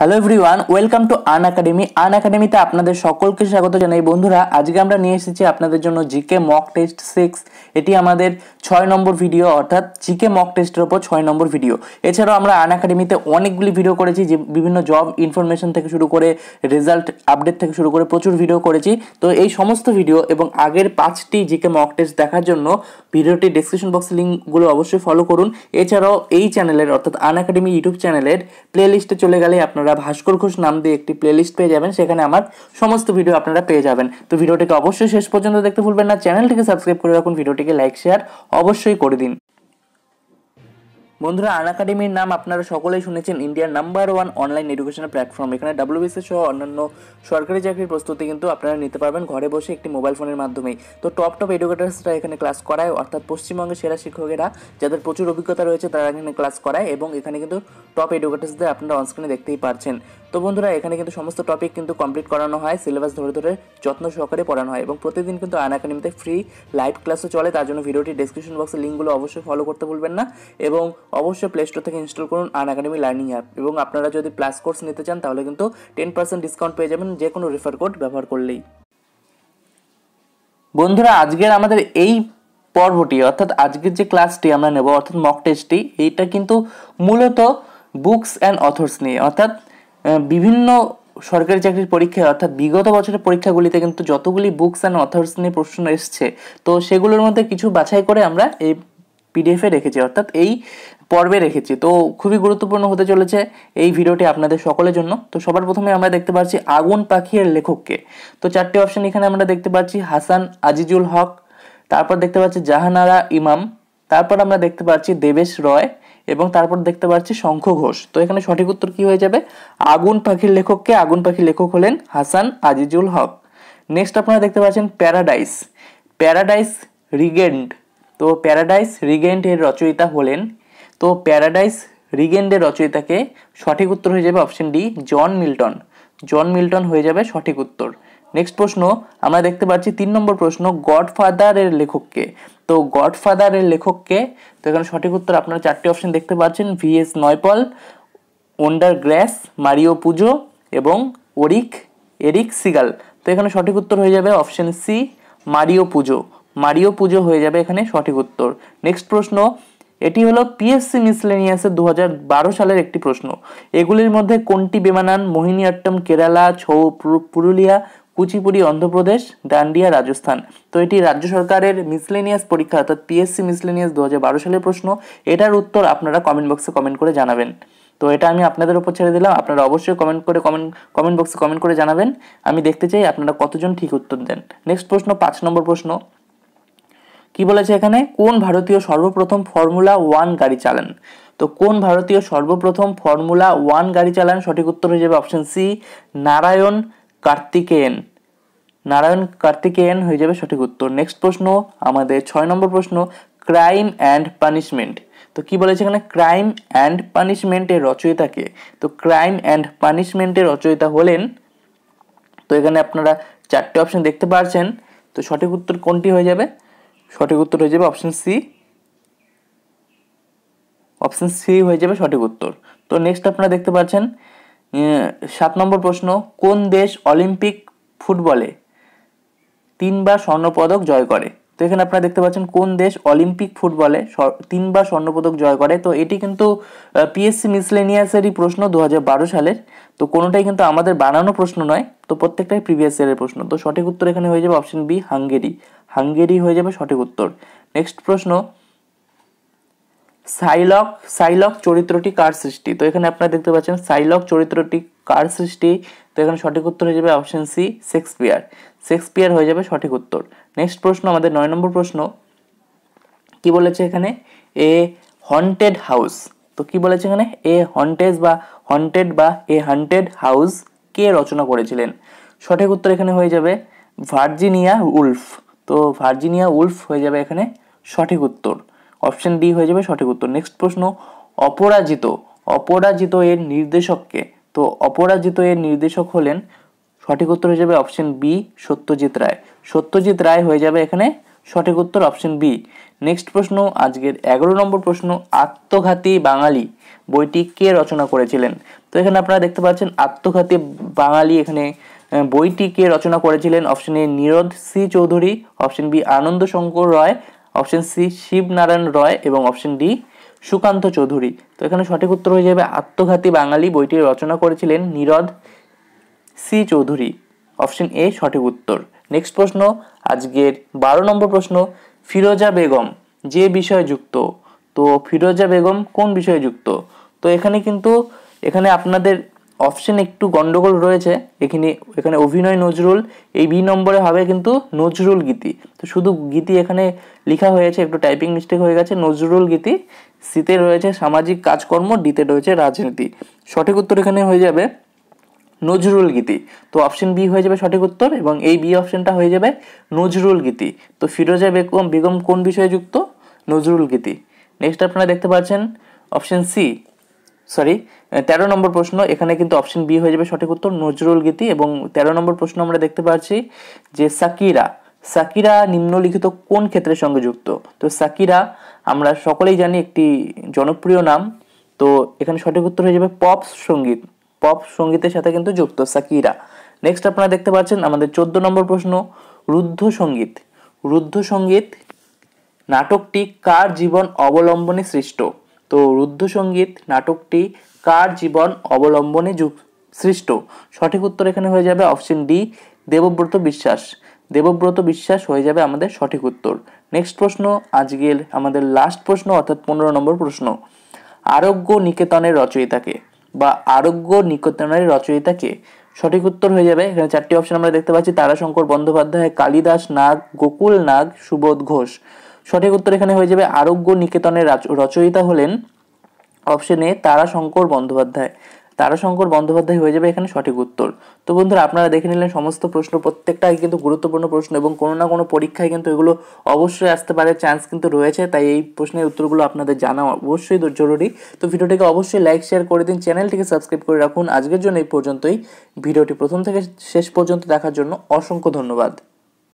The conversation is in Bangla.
hello everyone welcome to Aan academy Aan একাডেমিতে আপনাদের সকলকে স্বাগত জানাই বন্ধুরা আজকে আমরা নিয়ে এসেছি আপনাদের জন্য জিকে মক টেস্ট সিক্স এটি আমাদের ছয় নম্বর ভিডিও অর্থাৎ জিকে মক টেস্টের ওপর ছয় নম্বর ভিডিও এছাড়াও আমরা আন একাডেমিতে অনেকগুলি ভিডিও করেছি যে বিভিন্ন জব ইনফরমেশন থেকে শুরু করে রেজাল্ট আপডেট থেকে শুরু করে প্রচুর ভিডিও করেছি তো এই সমস্ত ভিডিও এবং আগের পাঁচটি জিকে মক টেস্ট দেখার জন্য ভিডিওটি ডিসক্রিপশন বক্স লিঙ্কগুলো অবশ্যই ফলো করুন এছাড়াও এই চ্যানেলের অর্থাৎ আন একাডেমি ইউটিউব চ্যানেলের প্লে লিস্টে চলে গেলে আপনার আপনারা ভাস্কর ঘোষ নাম দিয়ে একটি প্লেলিস্ট পেয়ে যাবেন সেখানে আমার সমস্ত ভিডিও আপনারা পেয়ে যাবেন তো ভিডিওটিকে অবশ্যই শেষ পর্যন্ত দেখতে ভুলবেন না চ্যানেলটিকে সাবস্ক্রাইব করে রাখুন ভিডিওটিকে লাইক শেয়ার অবশ্যই করে দিন বন্ধুরা আন একাডেমির নাম আপনারা সকলেই শুনেছেন ইন্ডিয়ার number one online educational platform এখানে ডাব্লিউবিসি সহ অন্যান্য সরকারি চাকরির প্রস্তুতি কিন্তু আপনারা নিতে পারবেন ঘরে বসে একটি মোবাইল ফোনের মাধ্যমে তো টপ টপ এডুকেটার্সরা এখানে ক্লাস করায় অর্থাৎ পশ্চিমবঙ্গের সেরা শিক্ষকেরা যাদের প্রচুর অভিজ্ঞতা রয়েছে তারা এখানে ক্লাস করায় এবং এখানে কিন্তু টপ এডুকেটার্সদের আপনারা অনস্ক্রিনে দেখতেই পারছেন তো বন্ধুরা এখানে কিন্তু সমস্ত টপিক কিন্তু কমপ্লিট করানো হয় সিলেবাস ধরে ধরে যত্ন সহকারে পড়ানো হয় এবং প্রতিদিন কিন্তু আয়ন একাডেমিতে ফ্রি লাইভ ক্লাসও চলে তার জন্য ভিডিওটি ডিসক্রিপশন বক্সে লিঙ্কগুলো অবশ্যই ফলো করতে ভুলবেন না এবং অবশ্যই প্লে স্টোর থেকে ইনস্টল করুন আন একাডেমি লার্নিং অ্যাপ এবং আপনারা যদি প্লাস কোর্স নিতে চান তাহলে কিন্তু টেন পার্সেন্ট ডিসকাউন্ট পেয়ে যাবেন যে কোনো রেফার কোড ব্যবহার করলেই বন্ধুরা আজকের আমাদের এই পর্বটি অর্থাৎ আজকের যে ক্লাসটি আমরা নেব অর্থাৎ মক টেস্টটি এইটা কিন্তু মূলত বুকস অ্যান্ড অথর্স নিয়ে অর্থাৎ বিভিন্ন সরকারি চাকরির পরীক্ষায় অর্থাৎ বিগত বছরের পরীক্ষাগুলিতে কিন্তু যতগুলি বুকস অ্যান্ড অথার্স নিয়ে প্রশ্ন এসছে তো সেগুলোর মধ্যে কিছু বাছাই করে আমরা এই পিডিএফে রেখেছি অর্থাৎ এই পর্বে রেখেছি তো খুবই গুরুত্বপূর্ণ হতে চলেছে এই ভিডিওটি আপনাদের সকলের জন্য তো সবার প্রথমে আমরা দেখতে পাচ্ছি আগুন পাখির লেখককে তো চারটি অপশন এখানে আমরা দেখতে পাচ্ছি হাসান আজিজুল হক তারপর দেখতে পাচ্ছি জাহানারা ইমাম তারপর আমরা দেখতে পাচ্ছি দেবেশ রয় এবং তারপর দেখতে পাচ্ছি শঙ্খ ঘোষ তো এখানে সঠিক উত্তর কি হয়ে যাবে আগুন পাখির লেখককে আগুন পাখির লেখক হলেন হাসান আজিজুল হক নেক্সট আপনারা দেখতে পাচ্ছেন প্যারাডাইস প্যারাডাইস রিগেন্ড তো প্যারাডাইস রিগেন্ড এর রচয়িতা হলেন তো প্যারাডাইস রিগেন্ডের রচয়িতাকে সঠিক উত্তর হয়ে যাবে option D John Milton John Milton হয়ে যাবে সঠিক উত্তর নেক্সট প্রশ্ন আমরা দেখতে পাচ্ছি তিন নম্বর প্রশ্ন গডফাদারের লেখককে তো গডফাদারের লেখককে তো এখানে সঠিক উত্তর আপনারা চারটি অপশন দেখতে পাচ্ছেন V S Naipaul Gunter Grass Mario Puzo এবং ওরিক এরিক সিগাল তো এখানে সঠিক উত্তর হয়ে যাবে option C Mario Puzo Mario Puzo হয়ে যাবে এখানে সঠিক উত্তর নেক্সট প্রশ্ন এটি হলো পিএসসি মিসলেনিয়াসের দু সালের একটি প্রশ্ন এগুলির মধ্যে কোনটি বেমানান আট্টম কেরালা ছৌ পুরুলিয়া কুচিপুড়ি অন্ধ্রপ্রদেশ ডান্ডিয়া রাজস্থান তো এটি রাজ্য সরকারের মিসলেনিয়াস পরীক্ষা অর্থাৎ পিএসসি মিসলেনিয়াস দু হাজার সালের প্রশ্ন এটার উত্তর আপনারা কমেন্ট বক্সে কমেন্ট করে জানাবেন তো এটা আমি আপনাদের উপর ছেড়ে দিলাম আপনারা অবশ্যই কমেন্ট করে কমেন্ট কমেন্ট বক্সে কমেন্ট করে জানাবেন আমি দেখতে চাই আপনারা কতজন ঠিক উত্তর দেন নেক্সট প্রশ্ন পাঁচ নম্বর প্রশ্ন কি বলেছে এখানে কোন ভারতীয় সর্বপ্রথম ফর্মুলা ওয়ান গাড়ি চালান তো কোন ভারতীয় সর্বপ্রথম ফর্মুলা ওয়ান গাড়ি চালান সঠিক উত্তর হয়ে যাবে অপশন সি নারায়ণ কার্তিকেয়ন নারায়ণ কার্তিকেয়ন হয়ে যাবে সঠিক উত্তর নেক্সট প্রশ্ন আমাদের ছয় নম্বর প্রশ্ন ক্রাইম অ্যান্ড পানিশমেন্ট তো কি বলেছে এখানে ক্রাইম অ্যান্ড পানিশমেন্টের রচয়িতাকে তো ক্রাইম অ্যান্ড পানিশমেন্টের রচয়িতা হলেন তো এখানে আপনারা চারটে অপশন দেখতে পারছেন তো সঠিক উত্তর কোনটি হয়ে যাবে সঠিক উত্তর হয়ে যাবে অপশন সি অপশন সি হয়ে যাবে সঠিক উত্তর তো নেক্সট আপনারা দেখতে পাচ্ছেন সাত নম্বর প্রশ্ন কোন দেশ অলিম্পিক ফুটবলে তিনবার স্বর্ণপদক জয় করে তো এখানে আপনারা দেখতে পাচ্ছেন কোন দেশ অলিম্পিক ফুটবলে তিনবার স্বর্ণপদক জয় করে তো এটি কিন্তু পিএসসি মিসলেনিয়াসেরই প্রশ্ন দু হাজার সালের তো কোনোটাই কিন্তু আমাদের বানানো প্রশ্ন নয় তো প্রত্যেকটাই প্রিভিয়াস ইয়ারের প্রশ্ন তো সঠিক উত্তর এখানে হয়ে যাবে অপশন বি হাঙ্গেরি হাঙ্গেরি হয়ে যাবে সঠিক উত্তর নেক্সট প্রশ্ন সাইলক সাইলক চরিত্রটি কার সৃষ্টি তো এখানে আপনারা দেখতে পাচ্ছেন সাইলক চরিত্রটি কার সৃষ্টি তো এখানে সঠিক উত্তর হয়ে যাবে অপশন সি শেক্সপিয়ার শেক্সপিয়ার হয়ে যাবে সঠিক উত্তর নেক্সট প্রশ্ন আমাদের নয় নম্বর প্রশ্ন কি বলেছে এখানে এ হন্টেড হাউস তো কি বলেছে এখানে এ হন্টেজ বা হন্টেড বা এ হান্টেড হাউস কে রচনা করেছিলেন সঠিক উত্তর এখানে হয়ে যাবে ভার্জিনিয়া উলফ তো ভার্জিনিয়া উলফ হয়ে যাবে এখানে সঠিক উত্তর অপশন ডি হয়ে যাবে সঠিক উত্তর নেক্সট প্রশ্ন অপরাজিত অপরাজিত এর নির্দেশককে তো অপরাজিত এর নির্দেশক হলেন সঠিক উত্তর হয়ে যাবে অপশন বি সত্যজিৎ রায় সত্যজিৎ রায় হয়ে যাবে এখানে সঠিক উত্তর অপশন বি নেক্সট প্রশ্ন আজকের এগারো নম্বর প্রশ্ন আত্মঘাতী বাঙালি বইটি কে রচনা করেছিলেন তো এখানে আপনারা দেখতে পাচ্ছেন আত্মঘাতী বাঙালি এখানে বইটি কে রচনা করেছিলেন option A Nirad C Chaudhuri option B Anand Shankar Ray option C Shibnarayan Roy এবং অপশন ডি সুকান্ত চৌধুরী তো এখানে সঠিক উত্তর হয়ে যাবে আত্মঘাতী বাঙালি বইটি রচনা করেছিলেন Nirad C Chaudhuri option A সঠিক উত্তর নেক্সট প্রশ্ন আজকের বারো নম্বর প্রশ্ন ফিরোজা বেগম যে বিষয়ে যুক্ত তো ফিরোজা বেগম কোন বিষয়ে যুক্ত তো এখানে কিন্তু এখানে আপনাদের অপশন একটু গন্ডগোল রয়েছে এখানে এখানে অভিনয় নজরুল এই বি নম্বরে হবে কিন্তু নজরুল গীতি তো শুধু গীতি এখানে লেখা হয়েছে একটু টাইপিং মিস্টেক হয়ে গেছে নজরুল গীতি সিতে রয়েছে সামাজিক কাজকর্ম ডিতে রয়েছে রাজনীতি সঠিক উত্তর এখানে হয়ে যাবে নজরুল গীতি তো অপশন বি হয়ে যাবে সঠিক উত্তর এবং এই বি অপশনটা হয়ে যাবে নজরুল গীতি তো ফিরোজা বেগম বেগম কোন বিষয়ে যুক্ত নজরুল গীতি নেক্সট আপনারা দেখতে পাচ্ছেন অপশন সি সরি তেরো নম্বর প্রশ্ন এখানে কিন্তু অপশন বি হয়ে যাবে সঠিক উত্তর নজরুল গীতি এবং তেরো নম্বর প্রশ্ন আমরা দেখতে পাচ্ছি যে সাকিরা সাকিরা নিম্নলিখিত কোন ক্ষেত্রের সঙ্গে যুক্ত তো সাকিরা আমরা সকলেই জানি একটি জনপ্রিয় নাম তো এখানে সঠিক উত্তর হয়ে যাবে পপ সঙ্গীত পপ সঙ্গীতের সাথে কিন্তু যুক্ত সাকিরা নেক্সট আপনারা দেখতে পাচ্ছেন আমাদের চোদ্দ নম্বর প্রশ্ন রুদ্ধ সঙ্গীত রুদ্ধ সঙ্গীত নাটকটি কার জীবন অবলম্বনে সৃষ্ট তো রুদ্ধসঙ্গীত নাটকটি কার জীবন অবলম্বনে সৃষ্ট সঠিক উত্তর এখানে হয়ে যাবে অপশন ডি দেবব্রত বিশ্বাস দেবব্রত বিশ্বাস হয়ে যাবে আমাদের সঠিক উত্তর নেক্সট প্রশ্ন আজকের আমাদের লাস্ট প্রশ্ন অর্থাৎ পনেরো নম্বর প্রশ্ন আরোগ্য নিকেতনের রচয়িতাকে বা আরোগ্য নিকেতনের রচয়িতাকে সঠিক উত্তর হয়ে যাবে এখানে চারটি অপশন আমরা দেখতে পাচ্ছি তারাশঙ্কর বন্দ্যোপাধ্যায় কালিদাস নাগ গোকুল নাগ সুবোধ ঘোষ সঠিক উত্তর এখানে হয়ে যাবে আরোগ্য নিকেতনের রচয়িতা হলেন অপশনে তারাশঙ্কর বন্দ্যোপাধ্যায় তারাশঙ্কর বন্দ্যোপাধ্যায় হয়ে যাবে এখানে সঠিক উত্তর তো বন্ধুরা আপনারা দেখে নিলেন সমস্ত প্রশ্ন প্রত্যেকটাই কিন্তু গুরুত্বপূর্ণ প্রশ্ন এবং কোনো না কোনো পরীক্ষায় কিন্তু এগুলো অবশ্যই আসতে পারে চান্স কিন্তু রয়েছে তাই এই প্রশ্নের উত্তরগুলো আপনাদের জানা অবশ্যই জরুরি তো ভিডিওটিকে অবশ্যই লাইক শেয়ার করে দিন চ্যানেলটিকে সাবস্ক্রাইব করে রাখুন আজকের জন্য এই পর্যন্তই ভিডিওটি প্রথম থেকে শেষ পর্যন্ত দেখার জন্য অসংখ্য ধন্যবাদ